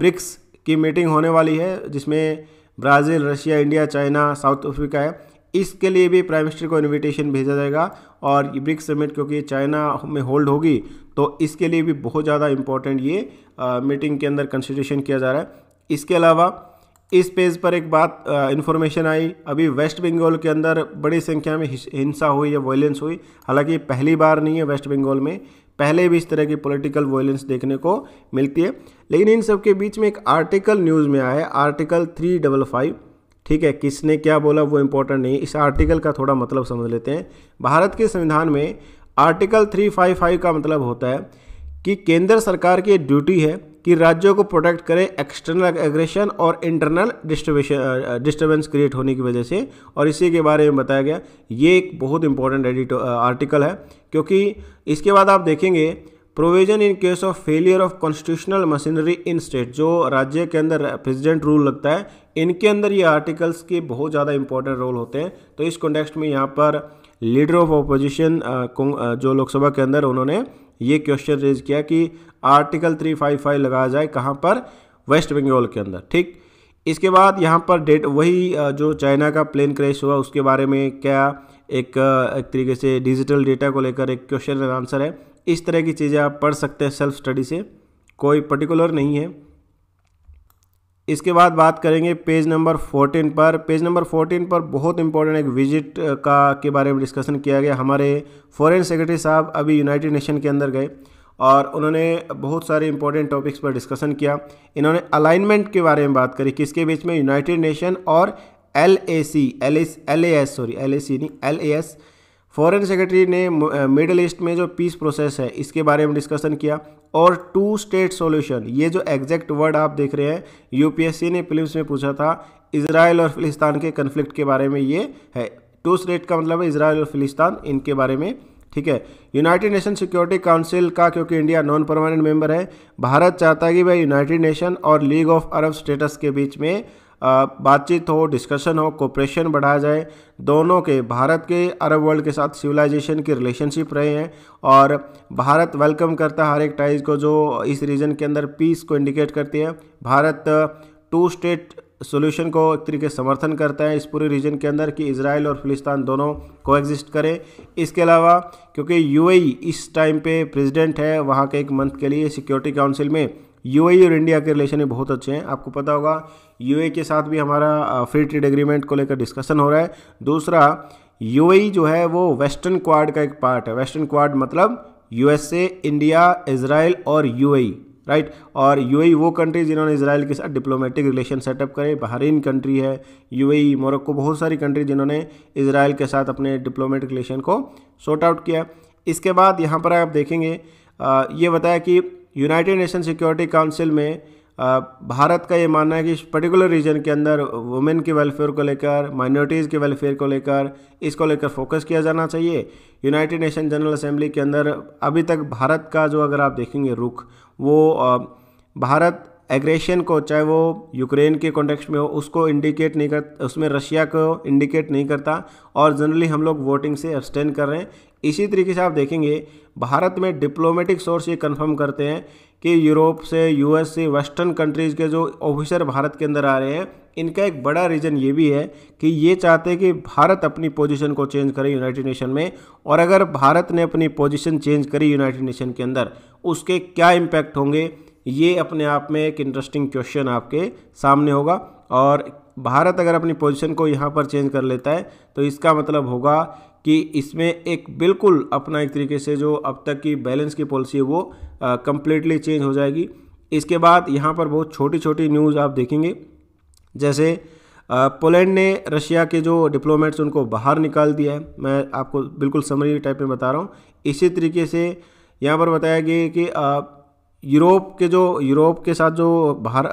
ब्रिक्स की मीटिंग होने वाली है जिसमें Brazil Russia India China South Africa है इसके लिए भी प्राइम मिनिस्टर को इनविटेशन भेजा जाएगा और ये ब्रिक्स समिट क्योंकि चाइना में होल्ड होगी तो इसके लिए भी बहुत ज़्यादा इंपॉर्टेंट ये आ, मीटिंग के अंदर कंसिडरेशन किया जा रहा है इसके अलावा इस पेज पर एक बात इन्फॉर्मेशन आई अभी वेस्ट बंगाल के अंदर बड़ी संख्या में हिंसा हुई या वायलेंस हुई हालांकि पहली बार नहीं है वेस्ट बंगाल में पहले भी इस तरह की पॉलिटिकल वायलेंस देखने को मिलती है लेकिन इन सब के बीच में एक आर्टिकल न्यूज़ में आया है आर्टिकल थ्री डबल फाइव ठीक है किसने क्या बोला वो इम्पोर्टेंट नहीं इस आर्टिकल का थोड़ा मतलब समझ लेते हैं भारत के संविधान में आर्टिकल 355 का मतलब होता है कि केंद्र सरकार की ड्यूटी है कि राज्यों को प्रोटेक्ट करे एक्सटर्नल एग्रेशन और इंटरनल डिस्टर्बेशन डिस्टर्बेंस क्रिएट होने की वजह से और इसी के बारे में बताया गया ये एक बहुत इंपॉर्टेंट एडिटो आर्टिकल है क्योंकि इसके बाद आप देखेंगे provision in case of failure of constitutional machinery in state जो राज्य के अंदर प्रेसिडेंट रूल लगता है इनके अंदर ये आर्टिकल्स के बहुत ज़्यादा इंपॉर्टेंट रोल होते हैं तो इस कॉन्टेक्स्ट में यहाँ पर लीडर ऑफ ऑपोजिशन जो लोकसभा के अंदर उन्होंने ये क्वेश्चन रेज किया कि आर्टिकल 355 लगाया जाए कहाँ पर वेस्ट बंगाल के अंदर ठीक इसके बाद यहाँ पर डेट वही जो चाइना का प्लेन क्रैश हुआ उसके बारे में क्या एक एक तरीके से डिजिटल डेटा को लेकर एक क्वेश्चन आंसर है इस तरह की चीज़ें आप पढ़ सकते हैं सेल्फ स्टडी से कोई पर्टिकुलर नहीं है इसके बाद बात करेंगे पेज नंबर फोर्टीन पर पेज नंबर फोर्टीन पर बहुत इंपॉर्टेंट एक विजिट का के बारे में डिस्कशन किया गया हमारे फॉरेन सेक्रेटरी साहब अभी यूनाइटेड नेशन के अंदर गए और उन्होंने बहुत सारे इंपॉर्टेंट टॉपिक्स पर डिस्कशन किया इन्होंने अलाइनमेंट के बारे में बात करी किसके बीच में यूनाइटेड नेशन और L A C L S L A S sorry L A C नहीं L A S foreign secretary ने मिडल ईस्ट में जो पीस प्रोसेस है इसके बारे में डिस्कशन किया और टू स्टेट सॉल्यूशन ये जो एग्जैक्ट वर्ड आप देख रहे हैं यूपीएससी ने फिल्म में पूछा था इसराइल और फिलिस्तान के कन्फ्लिक्ट के बारे में ये है टू स्टेट का मतलब है इसराइल और फिलिस्तान इनके बारे में ठीक है यूनाइटेड नेशन सिक्योरिटी काउंसिल का क्योंकि इंडिया नॉन परमानेंट मेंबर है भारत चाहता है कि वह यूनाइटेड नेशन और लीग ऑफ अरब स्टेटस के बीच में बातचीत हो डिस्कशन हो कोऑपरेशन बढ़ाया जाए दोनों के भारत के अरब वर्ल्ड के साथ सिविलाइजेशन की रिलेशनशिप रहे हैं और भारत वेलकम करता है हर एक टाइज को जो इस रीजन के अंदर पीस को इंडिकेट करती है भारत टू स्टेट सोल्यूशन को एक तरीके से समर्थन करता है इस पूरे रीजन के अंदर कि इसराइल और फिलिस्तान दोनों को एग्जिस्ट करें इसके अलावा क्योंकि यूएई e इस टाइम पे प्रेसिडेंट है वहाँ के एक मंथ के लिए सिक्योरिटी काउंसिल में यूएई e और इंडिया के रिलेशन भी बहुत अच्छे हैं आपको पता होगा यूएई e के साथ भी हमारा फ्री ट्रेड एग्रीमेंट को लेकर डिस्कशन हो रहा है दूसरा यूएई e जो है वो वेस्टर्न क्वाड का एक पार्ट है वेस्टर्न क्वाड मतलब यूएसए इंडिया इसराइल और यूएई राइट और यूएई वो कंट्री जिन्होंने इसराइल के साथ डिप्लोमेटिक रिलेशन सेटअप करे बहरीन कंट्री है यूएई मोरक्को बहुत सारी कंट्री जिन्होंने इसराइल के साथ अपने डिप्लोमेटिक रिलेशन को सॉर्ट आउट किया इसके बाद यहाँ पर आप देखेंगे आ, ये बताया कि यूनाइटेड नेशन सिक्योरिटी काउंसिल में भारत का ये मानना है कि इस पर्टिकुलर रीजन के अंदर वुमेन के वेलफेयर को लेकर माइनॉरिटीज़ के वेलफेयर को लेकर इसको लेकर फोकस किया जाना चाहिए यूनाइटेड नेशन जनरल असेंबली के अंदर अभी तक भारत का जो अगर आप देखेंगे रुख वो भारत एग्रेशन को चाहे वो यूक्रेन के कॉन्टेक्स्ट में हो उसको इंडिकेट नहीं कर उसमें रशिया को इंडिकेट नहीं करता और जनरली हम लोग वोटिंग से एब्सटेंड कर रहे हैं इसी तरीके से आप देखेंगे भारत में डिप्लोमेटिक सोर्स ये कंफर्म करते हैं कि यूरोप से यूएस से वेस्टर्न कंट्रीज़ के जो ऑफिसर भारत के अंदर आ रहे हैं इनका एक बड़ा रीज़न ये भी है कि ये चाहते हैं कि भारत अपनी पोजीशन को चेंज करे यूनाइटेड नेशन में और अगर भारत ने अपनी पोजीशन चेंज करी यूनाइटेड नेशन के अंदर उसके क्या इम्पैक्ट होंगे ये अपने आप में एक इंटरेस्टिंग क्वेश्चन आपके सामने होगा और भारत अगर अपनी पोजिशन को यहाँ पर चेंज कर लेता है तो इसका मतलब होगा कि इसमें एक बिल्कुल अपना एक तरीके से जो अब तक की बैलेंस की पॉलिसी है वो कम्प्लीटली चेंज हो जाएगी इसके बाद यहाँ पर बहुत छोटी छोटी न्यूज़ आप देखेंगे जैसे पोलैंड ने रशिया के जो डिप्लोमेट्स उनको बाहर निकाल दिया है मैं आपको बिल्कुल समरी टाइप में बता रहा हूँ इसी तरीके से यहाँ पर बताया गया कि यूरोप के जो यूरोप के साथ जो बाहर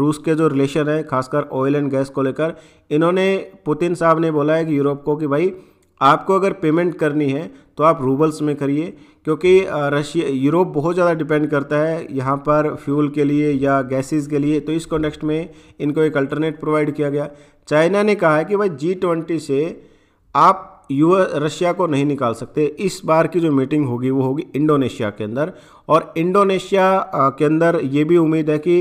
रूस के जो रिलेशन है खासकर ऑयल एंड गैस को लेकर इन्होंने पुतिन साहब ने बोला है कि यूरोप को कि भाई आपको अगर पेमेंट करनी है तो आप रूबल्स में करिए क्योंकि रशिया यूरोप बहुत ज़्यादा डिपेंड करता है यहाँ पर फ्यूल के लिए या गैसेस के लिए तो इस कॉन्टेक्स्ट में इनको एक अल्टरनेट प्रोवाइड किया गया चाइना ने कहा है कि भाई जी ट्वेंटी से आप यू रशिया को नहीं निकाल सकते इस बार की जो मीटिंग होगी वो होगी इंडोनेशिया के अंदर और इंडोनेशिया के अंदर ये भी उम्मीद है कि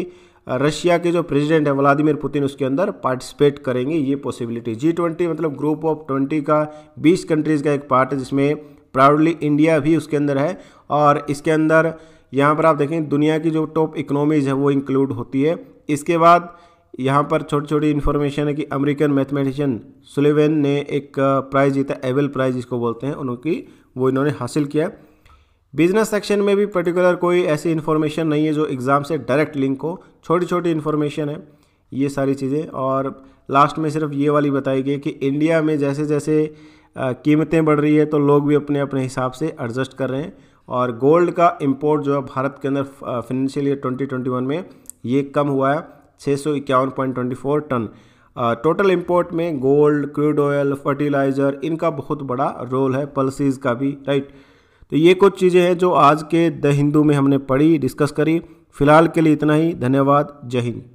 रशिया के जो प्रेसिडेंट है व्लादिमीर पुतिन उसके अंदर पार्टिसिपेट करेंगे ये पॉसिबिलिटी जी ट्वेंटी मतलब ग्रुप ऑफ ट्वेंटी का बीस कंट्रीज़ का एक पार्ट है जिसमें प्राउडली इंडिया भी उसके अंदर है और इसके अंदर यहाँ पर आप देखें दुनिया की जो टॉप इकोनॉमीज़ है वो इंक्लूड होती है इसके बाद यहाँ पर छोटी छोटी इन्फॉर्मेशन है कि अमेरिकन मैथमेटिशियन सुलेवेन ने एक प्राइज़ जीता एवेल प्राइज़ जिसको बोलते हैं उनकी वो इन्होंने हासिल किया बिजनेस सेक्शन में भी पर्टिकुलर कोई ऐसी इन्फॉर्मेशन नहीं है जो एग्ज़ाम से डायरेक्ट लिंक हो छोटी छोटी इन्फॉर्मेशन है ये सारी चीज़ें और लास्ट में सिर्फ ये वाली बताई गई कि इंडिया में जैसे जैसे कीमतें बढ़ रही है तो लोग भी अपने अपने हिसाब से एडजस्ट कर रहे हैं और गोल्ड का इम्पोर्ट जो है भारत के अंदर फाइनेंशियल ईयर ट्वेंटी में ये कम हुआ है छः टन टोटल इम्पोर्ट में गोल्ड क्रूड ऑयल फर्टिलाइज़र इनका बहुत बड़ा रोल है पॉलिसीज़ का भी राइट right? तो ये कुछ चीज़ें हैं जो आज के द हिंदू में हमने पढ़ी डिस्कस करी फिलहाल के लिए इतना ही धन्यवाद जय हिंद